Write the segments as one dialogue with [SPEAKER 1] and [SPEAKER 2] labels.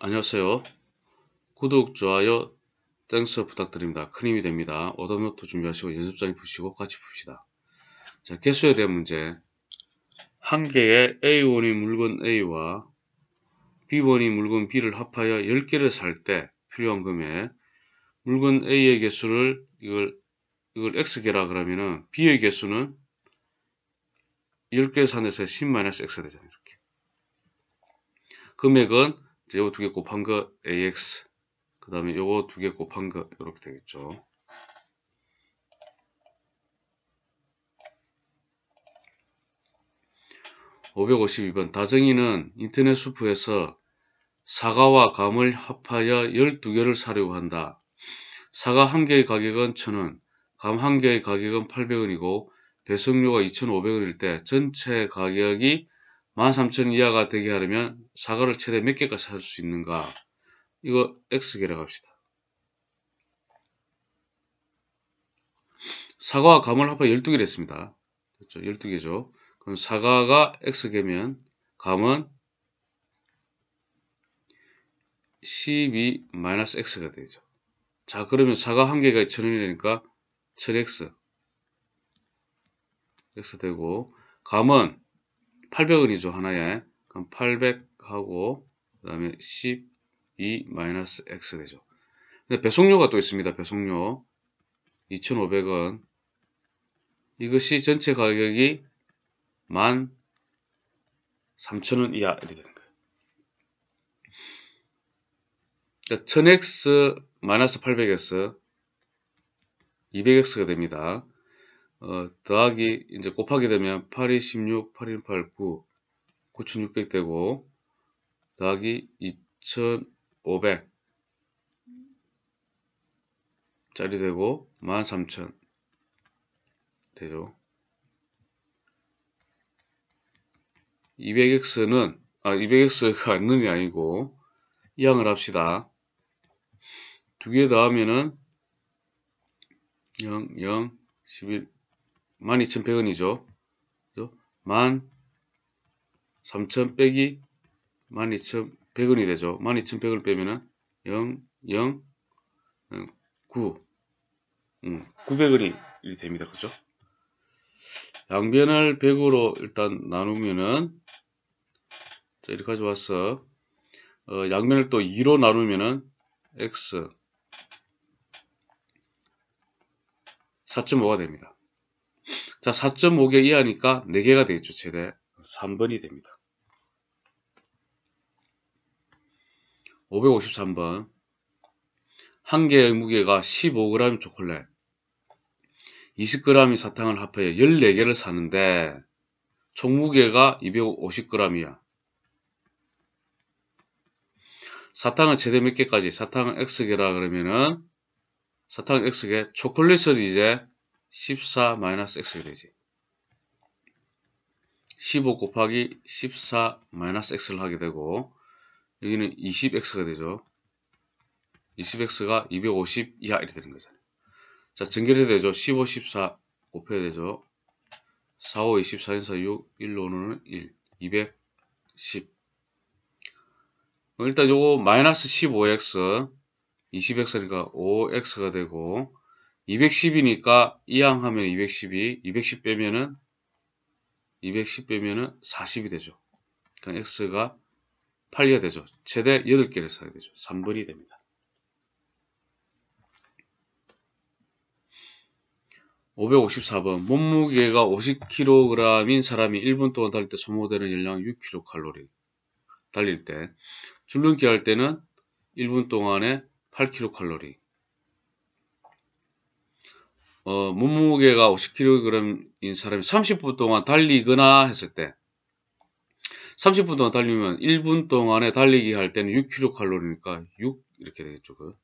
[SPEAKER 1] 안녕하세요. 구독, 좋아요, 땡스 부탁드립니다. 큰 힘이 됩니다. 어도노트 준비하시고 연습장에 보시고 같이 봅시다 자, 개수에 대한 문제. 한 개의 a 1이 물건 A와 b 1이 물건 B를 합하여 10개를 살 때 필요한 금액 물건 A의 개수를 이걸 이걸 X개라 그러면은 B의 개수는 10개 산에서 10-X 되잖아요. 이렇게. 금액은 이 요거 두 개 곱한 거 ax 그 다음에 요거 두 개 곱한 거 이렇게 되겠죠. 5 5 2번 다정이는 인터넷 수프에서 사과와 감을 합하여 1 2 개를 사려고 한다. 사과 한 개의 가격은 1 0 0 0원감 한 개의 가격은 8 0 0 원이고 배송료가 2 5 0 0 원일때 전체 가격이 13,000 이하가 되게 하려면 사과를 최대 몇 개까지 살 수 있는가? 이거 x 계략합시다. 사과와 감을 합해 하 12개를 했습니다. 그죠 12개죠. 그럼 사과가 x개면 감은 12-x가 되죠. 자 그러면 사과 한 개가 1000원이니까 7x x 되고 감은 800원이죠. 하나에. 그럼 800하고 그 다음에 12 마이너스 x 되죠. 근데 배송료가 또 있습니다. 배송료 2,500원 이것이 전체 가격이 13,000원 이하 되는 거예요. 1000x 그러니까 마이너스 800x 200x가 됩니다. 어, 더하기 이제 곱하게 되면 8이 16, 8이 8, 9 9600 되고 더하기 2500 짜리 되고 13000 되죠 200x는 아 200x가 있는게 아니고 이항을 합시다 두 개 더하면은 0, 0, 11 12,100원이죠. 그13,000 빼기 12,100원이 되죠. 12,100을 원 빼면은 0, 0, 9, 900원이 됩니다. 그죠? 양변을 100으로 일단 나누면은 자, 이렇게 가져왔서 어, 양면을 또 2로 나누면은 x 4.5가 됩니다. 자, 4.5개 이하니까 4개가 되겠죠. 최대 3번이 됩니다. 553번 한 개의 무게가 15g 초콜릿 20g의 사탕을 합하여 14개를 사는데 총 무게가 250g이야. 사탕은 최대 몇 개까지? 사탕은 X개라 그러면은 사탕 X개, 초콜릿은 이제 14-x가 되지. 15 곱하기 14-x를 하게 되고 여기는 20x가 되죠. 20x가 250 이하 이렇게 되는 거잖아요. 자, 전결해야 되죠. 15, 14 곱해야 되죠. 4, 5, 20, 4, 4, 6, 1, 로오는 1, 210. 일단 요거 마이너스 15x, 20x니까 5x가 되고 210이니까 이항 하면 212, 210 빼면은 210 빼면은 40이 되죠. 그러니까 x가 8개 되죠. 최대 8개를 써야 되죠. 3번이 됩니다. 554번 몸무게가 50kg인 사람이 1분 동안 달릴 때 소모되는 열량 6kcal 달릴 때 줄넘기 할 때는 1분 동안에 8kcal 어, 몸무게가 50kg인 사람이 30분 동안 달리거나 했을 때 30분 동안 달리면 1분 동안에 달리기 할 때는 6kcal니까 6 이렇게 되겠죠. 그.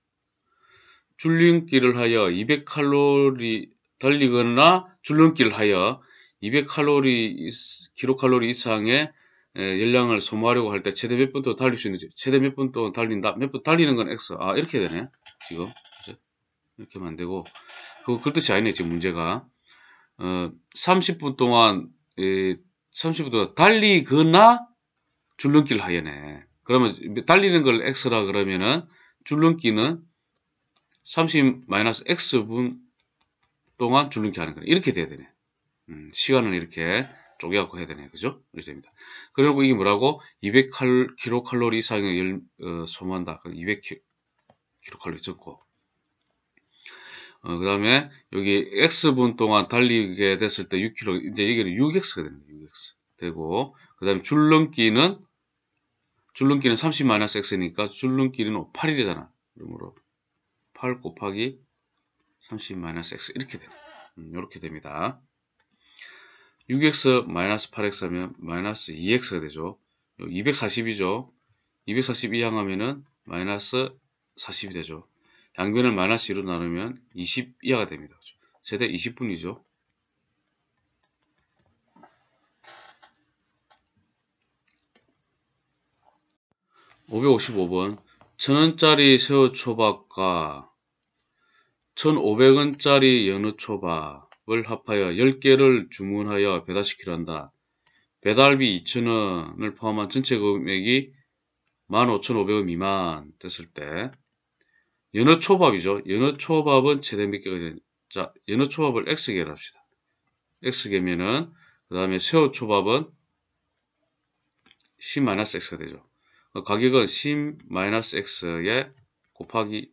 [SPEAKER 1] 줄넘기를 하여 200칼로리 달리거나 줄넘기를 하여 200칼로리 킬로칼로리 이상의 열량을 소모하려고 할 때 최대 몇 분 동안 달릴 수 있는지 최대 몇 분 동안 달린다 몇 분 달리는 건 x 아 이렇게 되네 지금 이렇게 만면 되고 그거 그 뜻이 아니네 지금 문제가 어, 30분 동안 에, 30분 동안 달리거나 줄넘기를 하여네 그러면 달리는 걸 x라 그러면은 줄넘기는 30 x분 동안 줄넘기 하는 거네 이렇게 돼야 되네 음, 시간을 이렇게 쪼개갖고 해야 되네 그죠 이렇게 됩니다 그리고 이게 뭐라고 200 k c a l 이상의 열 어, 소모한다 200 k c a l 적고 어, 그 다음에 여기 x분 동안 달리게 됐을 때 6km 이제 여기는 6x가 됩니다. 6x 되고 그 다음에 줄넘기는 줄넘기는 30-x니까 줄넘기는 8이 되잖아. 그러므로 8 곱하기 30-x 이렇게 돼요. 음, 이렇게 됩니다. 6x 8x 하면 마이너스 2x가 되죠. 240이죠. 240 이항하면은 마이너스 40이 되죠. 양변을 마이너스 2로 나누면 20 이하가 됩니다. 최대 20분이죠. 555번 1 0 0 0원짜리 새우초밥과 1 5 0 0 원짜리 연어초밥을 합하여 1 0개를 주문하여 배달시키려 한다. 배달비 2 0 0 0 원을 포함한 전체 금액이 1 5 5 0 0원 미만 됐을 때 연어 초밥이죠. 연어 초밥은 최대 몇 개가 되는 자, 연어 초밥을 x개를 합시다. x개면은 그 다음에 새우 초밥은 c-x가 되죠. 어, 가격은 c-x에 곱하기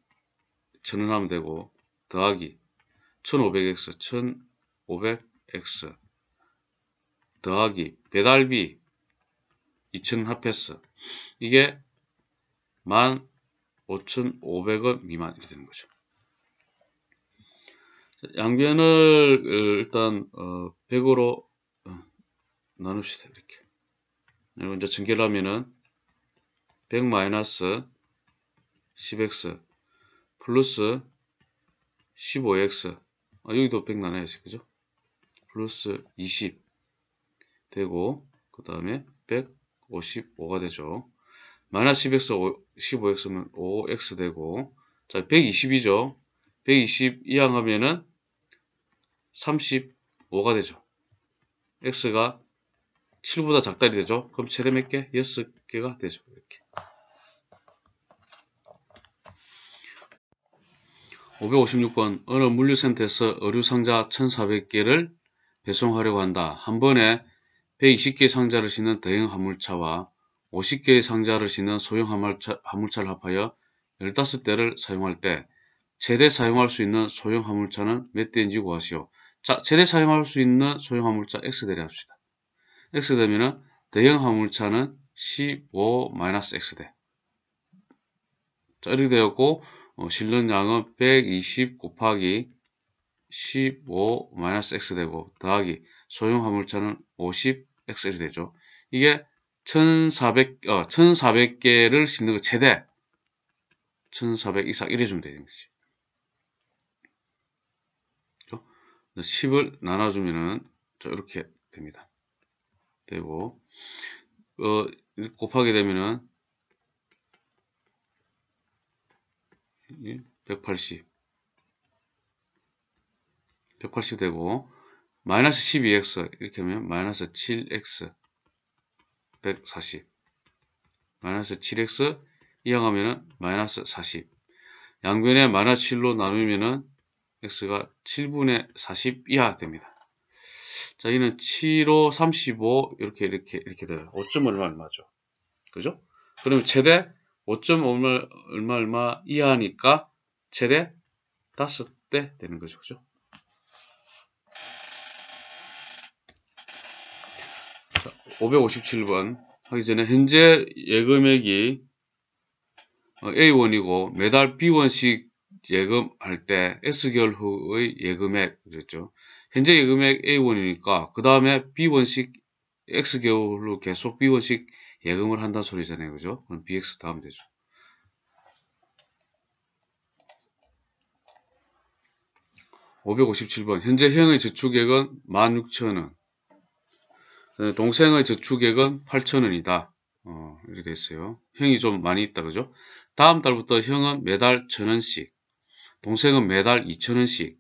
[SPEAKER 1] 0원 하면 되고 더하기 1500x, 1500x 더하기 배달비 2000원 합해서 이게 만 5,500원 미만 이렇게 되는 거죠. 양변을 어, 일단 어, 100으로 어, 나눕시다 이렇게. 그리고 이제 전개를 하면은 100 마이너스 10x 플러스 15x 아, 여기도 100 나눠야지 그죠? 플러스 20 되고 그 다음에 155가 되죠. 마이너스 10x 15x면 5x 되고 자 120이죠. 120 이항 하면은 35가 되죠. x가 7보다 작다리 되죠. 그럼 최대 몇 개? 6개가 되죠. 이렇게. 556번 어느 물류센터에서 의류 상자 1400개를 배송하려고 한다. 한 번에 120개 상자를 싣는 대형 화물차와 50개의 상자를 싣는 소형 화물차를 합하여 15대를 사용할 때 최대 사용할 수 있는 소형 화물차는 몇 대인지 구하시오. 자, 최대 사용할 수 있는 소형 화물차 X대를 합시다. X대면은 대형 화물차는 15-X대. 자, 이렇게 되었고, 어, 실론 양은 120 곱하기 1 5 x 대고 더하기 소형 화물차는 50X이 되죠. 이게 1,400, 어, 1,400개를 싣는 거 최대 1,400 이상 이래주면 되는 거지. 10을 나눠주면은, 이렇게 됩니다. 되고, 어, 곱하게 되면은, 180. 180 되고, 마이너스 12x, 이렇게 하면 마이너스 7x. 140 마이너스 7x 이항하면은 마이너스 40 양변에 마이너스 7로 나누면은 x가 7분의 40 이하 됩니다. 자, 이는 7호 35 이렇게 이렇게 이렇게 돼요. 5점 얼마 얼마죠. 그죠? 그러면 최대 5점 얼마 얼마, 얼마 이하니까 최대 5대 되는 거죠. 그죠? 557번 하기 전에 현재 예금액이 A원이고 매달 B원씩 예금할 때 S개월 후의 예금액 그랬죠. 현재 예금액 A원이니까 그 다음에 B원씩 X개월로 계속 B원씩 예금을 한다 는 소리잖아요. 그죠? 그럼 BX 다음 되죠. 5 5 7번 현재 현의 저축액은 1 6 0 0 0원 어, 동생의 저축액은 8천원이다 어, 이렇게 됐어요. 형이 좀 많이 있다 그죠? 다음 달부터 형은 매달 1 0 0 0원씩 동생은 매달 2천원씩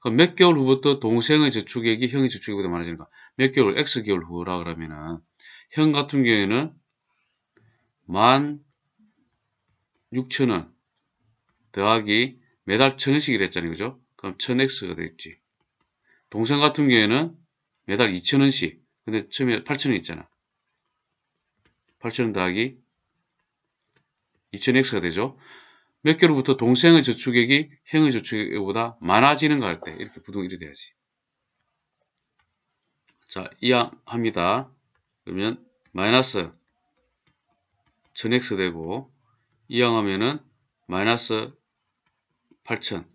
[SPEAKER 1] 그럼 몇 개월 후부터 동생의 저축액이 형의 저축액보다 많아지는가? 몇 개월, X 개월 후라 그러면은 형 같은 경우에는 1 6 0 0 0원 더하기 매달 1 0 0 0원씩 이랬잖아요. 그죠? 그럼 1000X가 됐지 동생 같은 경우에는 매달 2천원씩 근데 처음에 8,000원 있잖아. 8,000원 더하기 2,000x가 되죠. 몇 개월부터 동생의 저축액이 형의 저축액보다 많아지는 가할 때 이렇게 부동 1이 돼야지. 자, 이왕합니다 그러면 마이너스 1000x 되고 이왕하면은 마이너스 8000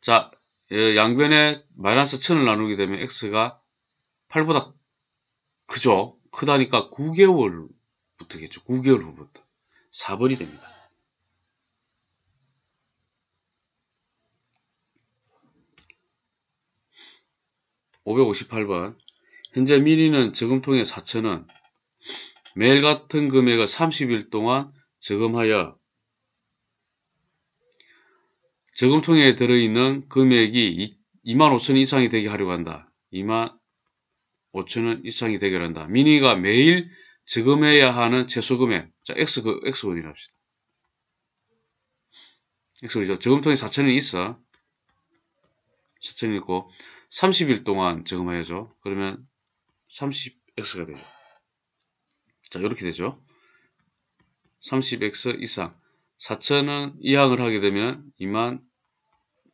[SPEAKER 1] 자, 양변에 마이너스 1000을 나누게 되면 x가 8보다 그죠? 크다니까 그러니까 9개월부터겠죠. 9개월 후부터. 4번이 됩니다. 5 5 8번 현재 미리는 저금통에 사천원 매일 같은 금액을 3 0일 동안 저금하여 저금통에 들어있는 금액이 25,000원 이상이 되게 하려고 한다. 이만 5천원 이상이 대결한다. 미니가 매일 저금해야 하는 최소 금액. 자, X, 그, X원이라 합시다. X원이죠. 저금통에 4천원 이 있어. 4천원 이 있고, 30일 동안 저금해야죠. 그러면 30X가 되죠. 자, 이렇게 되죠. 30X 이상. 4천원 이항을 하게 되면 2만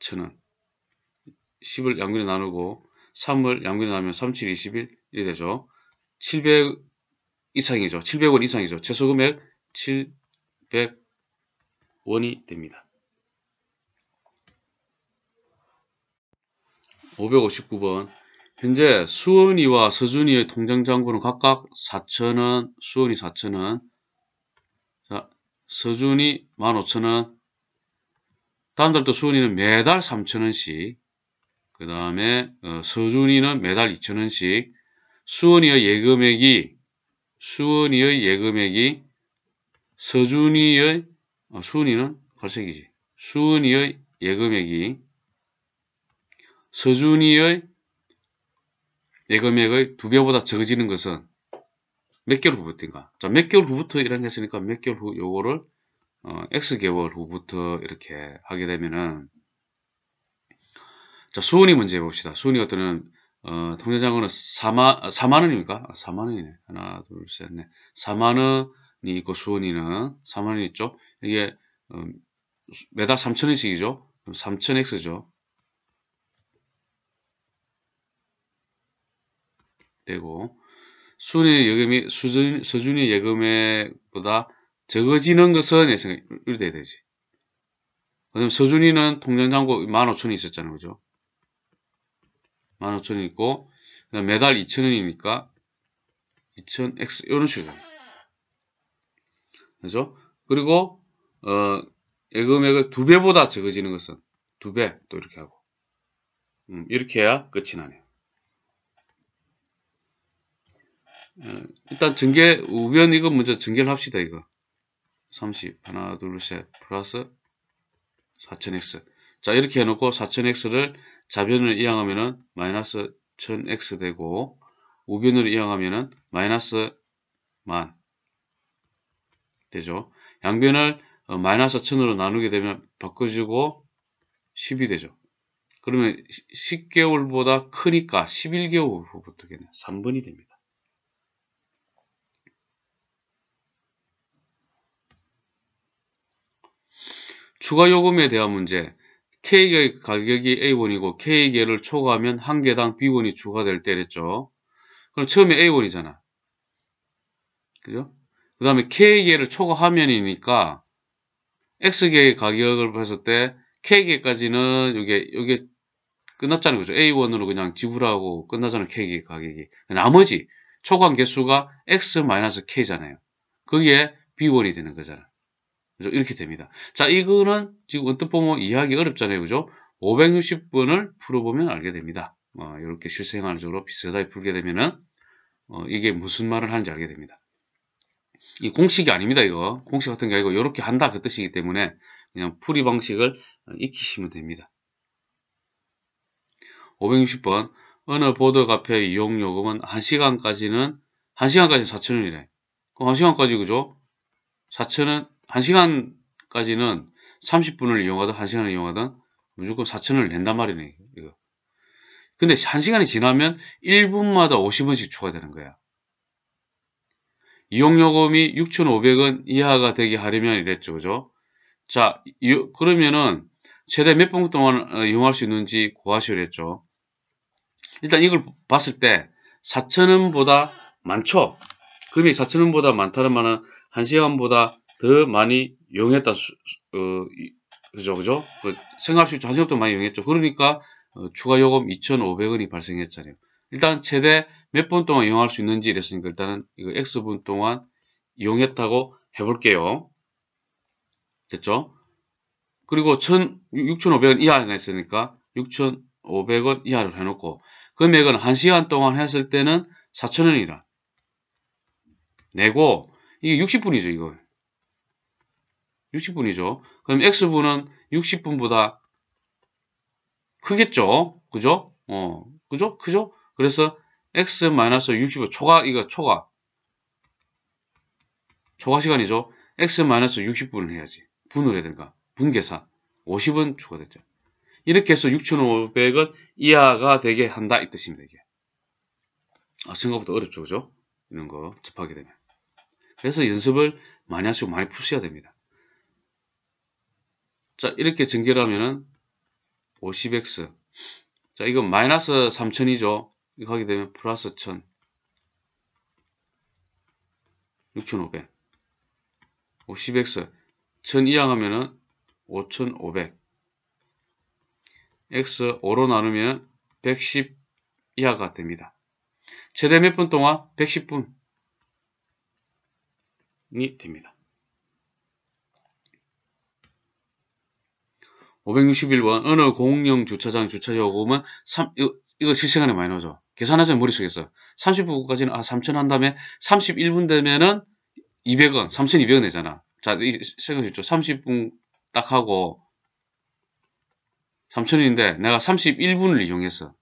[SPEAKER 1] 천원 10을 양면에 나누고 3을 양변하면 3, 7, 21이 되죠. 700 이상이죠. 700원 이상이죠. 최소 금액 700원이 됩니다. 559번 현재 수원이와 서준이의 통장 잔고는 각각 4천원 수원이 4천원 자, 서준이 15,000원 다음 달도 수원이는 매달 3천원씩 그 다음에 어, 서준이는 매달 2천원씩 수원이의 예금액이 수원이의 예금액이 서준이의 아, 어, 수원이는 갈색이지 수원이의 예금액이 서준이의 예금액의 두 배보다 적어지는 것은 몇 개월 후부터인가? 자, 몇 개월 후부터 이런 게있으니까몇 개월 후 요거를 어, X 개월 후부터 이렇게 하게 되면은 자, 수은이 문제 봅시다. 수은이 같은 경우는 어, 통계장으로 4만, 아, 4만 원입니까? 4만 아, 원이네. 하나, 둘, 셋, 넷. 4만 원이 있고 수은이는 4만 원이 있죠? 이게 어, 매달 3천 원씩이죠? 그럼 3천 X죠? 되고 수준이 예금이 수준 수준의 예금액보다 적어지는 것은 예상이 이렇 되지. 그다음 수준이는 통장 잔고 15,000이 있었잖아요. 그죠? 15,000원 있고 매달 2,000원이니까 2,000x 이런 식으로 그죠? 그리고 어, 예금액의 두 배보다 적어지는 것은 두 배 또 이렇게 하고 음, 이렇게 해야 끝이 나네요. 어, 일단 증개 우변 이거 먼저 증개를 합시다 이거 30 하나 둘 셋 플러스 4000x 자 이렇게 해놓고 4000x를 좌변을 이항하면은 마이너스 1000x 되고 우변을 이항하면은 마이너스 만 되죠. 양변을 어, 마이너스 1000으로 나누게 되면 바꿔지고 10이 되죠. 그러면 10개월보다 크니까 11개월 부터 3번이 됩니다. 추가 요금에 대한 문제 K의 가격이 A1이고 K개를 초과하면 한 개당 B1이 추가될 때랬죠. 그럼 처음에 A1이잖아. 그죠? 그 다음에 K개를 초과하면이니까 X개의 가격을 봤을 때 K개까지는 이게 이게 끝났잖아요. 그죠? A1으로 그냥 지불하고 끝나잖아요. K개 가격이. 나머지 초과한 개수가 X-K잖아요. 그게 B1이 되는 거잖아. 요 그죠? 이렇게 됩니다. 자, 이거는 지금 언뜻 보면 이해하기 어렵잖아요. 그죠? 560번을 풀어보면 알게 됩니다. 어, 이렇게 실생활 적으로 비슷하게 풀게 되면은 어, 이게 무슨 말을 하는지 알게 됩니다. 이 공식이 아닙니다. 이거 공식 같은 게 아니고 이렇게 한다 그 뜻이기 때문에 그냥 풀이 방식을 익히시면 됩니다. 560번 어느 보드 카페 이용 요금은 1시간까지는 1시간까지 4,000원이래. 그럼 1시간까지 그죠? 4,000원 1시간까지는 30분을 이용하든 1시간을 이용하든 무조건 4천을 낸단 말이네 이거. 근데 1시간이 지나면 1분마다 50원씩 추가되는 거야. 이용요금이 6,500원 이하가 되게 하려면 이랬죠. 그죠? 자, 이, 그러면은 최대 몇 분 동안 어, 이용할 수 있는지 구하시오랬죠 일단 이걸 봤을 때4천원보다 많죠. 금액 4천원보다 많다는 말은 1시간보다 더 많이 이용했다, 어, 그죠, 그죠? 그 생활수 자생업도 많이 이용했죠. 그러니까 어, 추가 요금 2,500원이 발생했잖아요. 일단 최대 몇 분 동안 이용할 수 있는지 이랬으니까 일단은 이거 X분 동안 이용했다고 해볼게요. 됐죠? 그리고 1 6,500원 이하가 있으니까 6,500원 이하를 해놓고 금액은 1시간 동안 했을 때는 4,000원이라 내고 이게 60분이죠 이거 60분이죠. 그럼 X분은 60분보다 크겠죠? 그죠? 어, 그죠? 그죠? 그래서 X 60분, 초과, 이거 초과. 초과 시간이죠. X 60분을 해야지. 분을 해야 되니까. 분계산. 50은 초과됐죠 이렇게 해서 6 5 0 0은 이하가 되게 한다. 이 뜻입니다. 이게. 아, 생각보다 어렵죠. 그죠? 이런 거 접하게 되면. 그래서 연습을 많이 하시고 많이 푸셔야 됩니다. 자, 이렇게 전결하면은 50x. 자, 이건 마이너스 3000이죠. 이거 하게 되면 플러스 1000. 6500. 50x. 1000 이항 하면은 5500. x 5로 나누면 110 이하가 됩니다. 최대 몇 분 동안? 110분이 됩니다. 561번 어느 공용 주차장 주차 요금은 3, 이거, 이거 실시간에 많이 나오죠. 계산하자면 머릿속에서 30분까지는 아 3천 한 다음에 31분 되면은 200원 3,200원 내잖아. 자, 이 생각해 죠 30분 딱 하고 3,000원인데 내가 31분을 이용했어.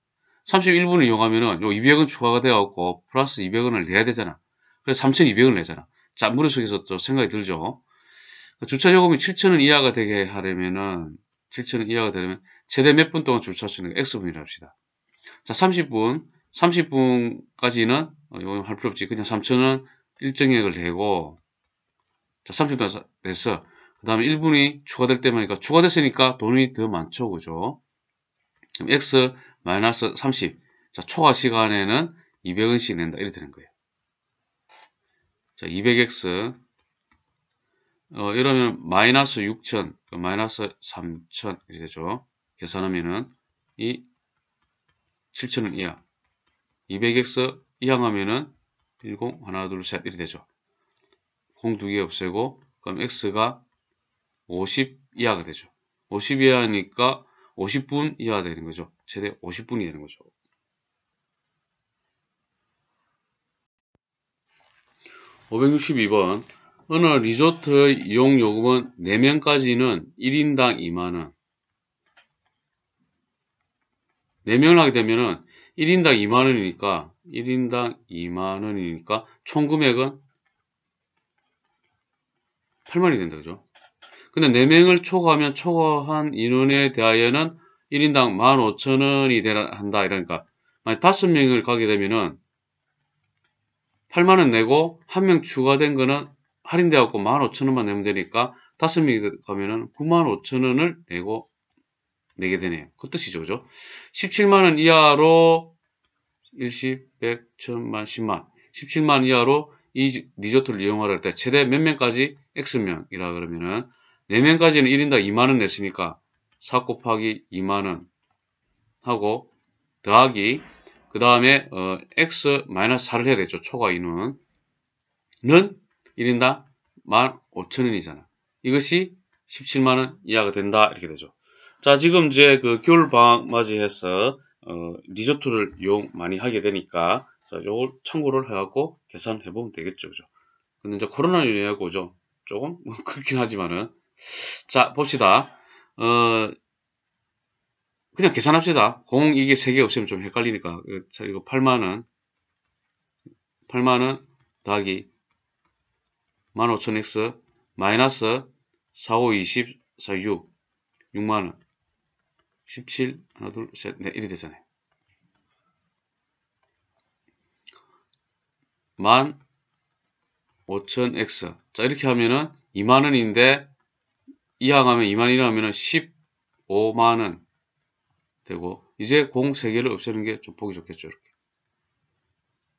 [SPEAKER 1] 31분을 이용하면은 요 200원 추가가 되었고 플러스 200원을 내야 되잖아. 그래서 3,200원을 내잖아. 자, 머릿속에서 또 생각이 들죠. 주차 요금이 7,000원 이하가 되게 하려면은 7체는 이하가 되려면 최대 몇 분 동안 줄수있는게 X분이라 합시다. 자, 30분, 30분까지는 어, 이건 할 필요 없지. 그냥 3 0 0 0원 일정액을 내고 자, 30분 내서 그 다음에 1분이 추가될 때마니까 추가됐으니까 돈이 더 많죠. 그죠? 그럼 X 30. 자, 초과 시간에는 200원씩 낸다. 이렇게 되는 거예요. 자, 200X 어, 이러면 마이너스 6천, 그 마이너스 3천 이렇게 되죠. 계산하면은 이 7천은 이하. 200x 이항하면은 10, 하나, 둘, 셋 이렇게 되죠. 0 두 개 없애고 그럼 x가 50 이하가 되죠. 50 이하니까 50분 이하 가 되는 거죠. 최대 50분이 되는 거죠. 5 6 2번 어느 리조트의 이용 요금은 4명까지는 1인당 2만원 4명을 하게 되면은 1인당 2만원이니까 1인당 2만원이니까 총 금액은 8만이 원 된다 그죠? 근데 4명을 초과하면 초과한 인원에 대하여는 1인당 15,000원이 한다 이러니까 만약 5명을 가게 되면은 8만원 내고 1명 추가된 거는 할인돼갖고 15,000원만 내면 되니까 다섯 명이 가면은 95,000원을 내고 내게 되네요. 그 뜻이죠. 그죠? 17만원 이하로 일시 100, 1 0 0만 10만 17만 이하로 이 리조트를 이용할 하려때 최대 몇 명까지 X명이라 그러면은 4명까지는 1인당 2만원 냈으니까 4 곱하기 2만원 하고 더하기 그 다음에 어, X 마이너스 4를 해야 되죠. 초과 인원은 1인당 15,000원이잖아. 이것이 17만원 이하가 된다. 이렇게 되죠. 자, 지금 이제 그 겨울방학 맞이해서, 어, 리조트를 이용 많이 하게 되니까, 자, 요걸 참고를 해갖고 계산해보면 되겠죠. 그죠? 근데 이제 코로나 유행하고 좀, 조금, 뭐, 그렇긴 하지만은. 자, 봅시다. 어, 그냥 계산합시다. 공 이게 세 개 없으면 좀 헷갈리니까. 그, 자, 이거 8만원. 8만원 더하기 15,000x 마이너스 4, 5, 20, 4, 6 6만원 17 하나 둘셋넷 네, 이 되잖아요. 만 5,000x 자 이렇게 하면은 2만원인데 이항하면 2만이라면은 원 15만원 되고 이제 공 3개를 없애는 게 좀 보기 좋겠죠. 이렇게.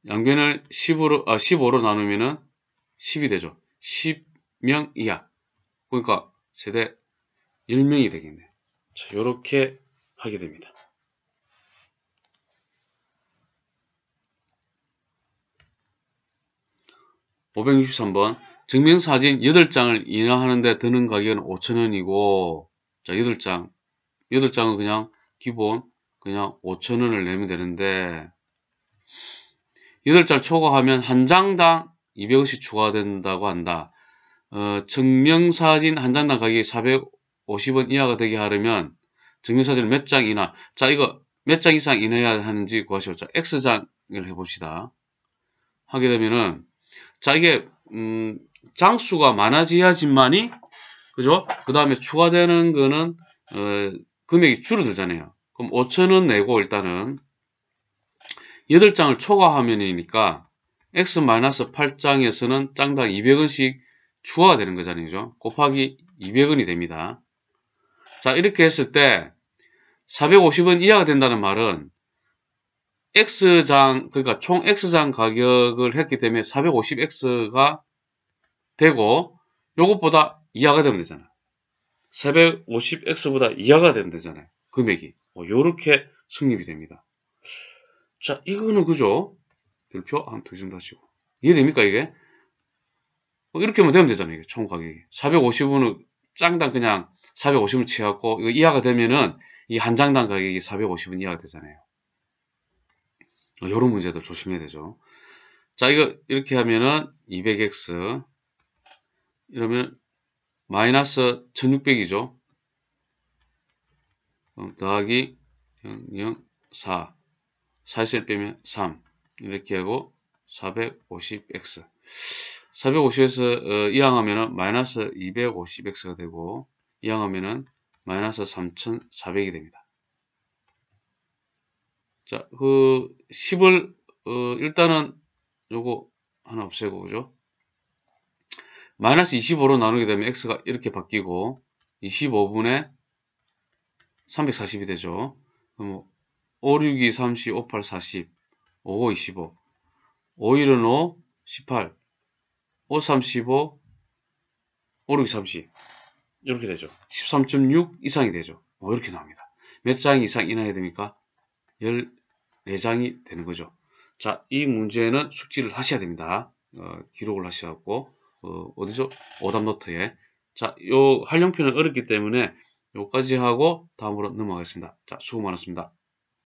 [SPEAKER 1] 양변을 10으로, 아, 15로 나누면은 10이 되죠. 10명 이하 그러니까 세대 10명이 되겠네 자, 이렇게 하게 됩니다 5 6 3번 증명사진 8 장을 인하하는데 드는 가격은 오천원이고 자, 8장 8장. 은 그냥 기본 그냥 오천원을 내면 되는데 8장 초과하면 한 장당 200원씩 추가된다고 한다. 어, 증명사진 한 장당 가격이 450원 이하가 되게 하려면 증명사진을 몇 장이나 자 이거 몇 장 이상 인해야 하는지 구하시오. 자 X장을 해봅시다. 하게 되면은 자 이게 음, 장수가 많아지야지만이 그죠? 그 다음에 추가되는 거는 어, 금액이 줄어들잖아요. 그럼 5천원 내고 일단은 8장을 초과하면이니까 x-8장에서는 짱당 200원씩 추가가 되는 거잖아요. 곱하기 200원이 됩니다. 자 이렇게 했을 때 450원 이하가 된다는 말은 X장 그러니까 총 X장 가격을 했기 때문에 450X가 되고 이것보다 이하가 되면 되잖아. 450X보다 이하가 되면 되잖아요. 금액이. 이렇게 뭐 어, 승립이 됩니다. 자, 이거는 그죠? 렇표한두점 그렇죠? 다시고 이해됩니까 이게? 어, 이렇게 하면 되면 되잖아요 이게 총 가격이 450원은 짱당 그냥 450원 치하고 이거 이하가 되면은 이 한 장당 가격이 450원 이하가 되잖아요 이런 어, 문제도 조심해야 되죠 자 이거 이렇게 하면은 200x 이러면 마이너스 1600이죠 그 더하기 0, 0, 4 사실 빼면 3 이렇게 하고 450x 450에서 어, 이항하면은 마이너스 250x가 되고 이항하면은 마이너스 3400이 됩니다. 자, 그 10을 어, 일단은 요거 하나 없애고 그죠? 마이너스 25로 나누게 되면 x가 이렇게 바뀌고 25분의 340이 되죠. 그럼 5, 6, 2, 3, 4, 5, 8, 40 5, 5, 25. 5, 1은 5, 18. 5, 3, 15. 5, 6, 30. 이렇게 되죠. 13.6 이상이 되죠. 뭐 이렇게 나옵니다. 몇 장 이상 인하해야 됩니까? 14장이 되는 거죠. 자, 이 문제는 숙지를 하셔야 됩니다. 어, 기록을 하셔갖고 어, 디죠 오답노트에. 자, 요 활용표는 어렵기 때문에 요까지 하고 다음으로 넘어가겠습니다. 자, 수고 많았습니다.